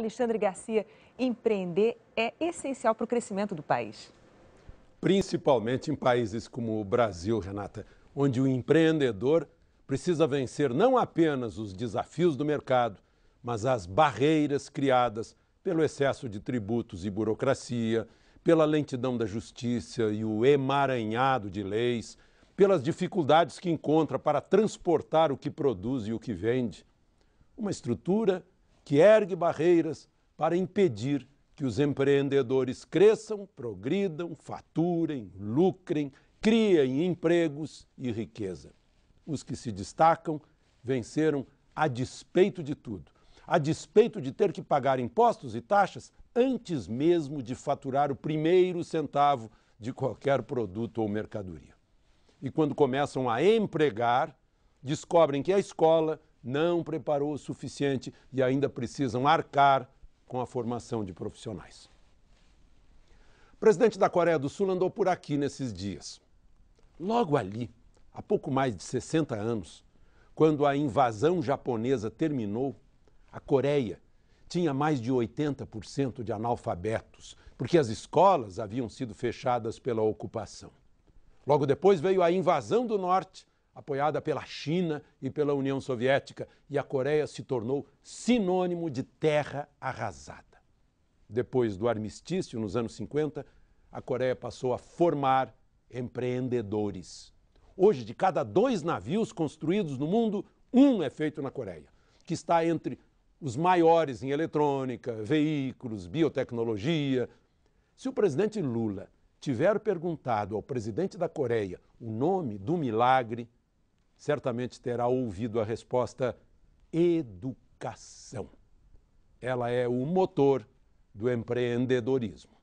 Alexandre Garcia, empreender é essencial para o crescimento do país. Principalmente em países como o Brasil, Renata, onde o empreendedor precisa vencer não apenas os desafios do mercado, mas as barreiras criadas pelo excesso de tributos e burocracia, pela lentidão da justiça e o emaranhado de leis, pelas dificuldades que encontra para transportar o que produz e o que vende. Uma estrutura que ergue barreiras para impedir que os empreendedores cresçam, progridam, faturem, lucrem, criem empregos e riqueza. Os que se destacam venceram a despeito de tudo, a despeito de ter que pagar impostos e taxas antes mesmo de faturar o primeiro centavo de qualquer produto ou mercadoria. E quando começam a empregar, descobrem que a escola, não preparou o suficiente e ainda precisam arcar com a formação de profissionais. O presidente da Coreia do Sul andou por aqui nesses dias. Logo ali, há pouco mais de 60 anos, quando a invasão japonesa terminou, a Coreia tinha mais de 80% de analfabetos, porque as escolas haviam sido fechadas pela ocupação. Logo depois veio a invasão do norte apoiada pela China e pela União Soviética, e a Coreia se tornou sinônimo de terra arrasada. Depois do armistício, nos anos 50, a Coreia passou a formar empreendedores. Hoje, de cada dois navios construídos no mundo, um é feito na Coreia, que está entre os maiores em eletrônica, veículos, biotecnologia. Se o presidente Lula tiver perguntado ao presidente da Coreia o nome do milagre, certamente terá ouvido a resposta educação. Ela é o motor do empreendedorismo.